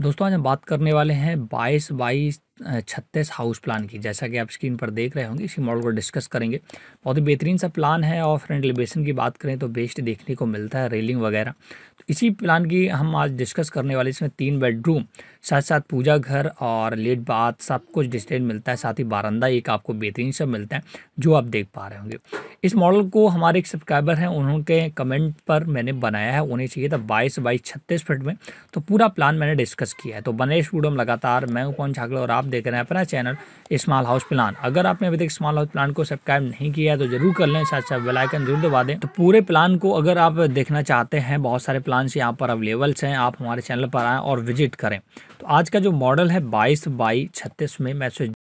दोस्तों आज हम बात करने वाले हैं बाईस बाईस छत्तीस हाउस प्लान की जैसा कि आप स्क्रीन पर देख रहे होंगे इसी मॉडल को डिस्कस करेंगे बहुत ही बेहतरीन सा प्लान है और फ्रेंड एलिवेशन की बात करें तो बेस्ट देखने को मिलता है रेलिंग वगैरह तो इसी प्लान की हम आज डिस्कस करने वाले इसमें तीन बेडरूम साथ साथ पूजा घर और लेट बाथ सब कुछ डिस्टेंट मिलता है साथ ही बारंदा एक आपको बेहतरीन सा मिलता है जो आप देख पा रहे होंगे इस मॉडल को हमारे एक सब्सक्राइबर हैं उनके कमेंट पर मैंने बनाया है उन्हें चाहिए था बाईस बाईस छत्तीस फिट में तो पूरा प्लान मैंने डिस्कस किया है तो बनेश वूडम लगातार मैं कौन छागला और आप आप देख रहे हैं अपना चैनल स्मॉल हाउस प्लान अगर आपने अभी तक स्मॉल हाउस प्लान को सब्सक्राइब नहीं किया है तो जरूर कर लें साथ साथ बेलाइकन जरूर दबा दें तो पूरे प्लान को अगर आप देखना चाहते हैं बहुत सारे प्लान यहाँ पर अवेलेबल्स हैं आप हमारे चैनल पर आएँ और विजिट करें तो आज का जो मॉडल है बाईस बाई छत्तीस में मैसेज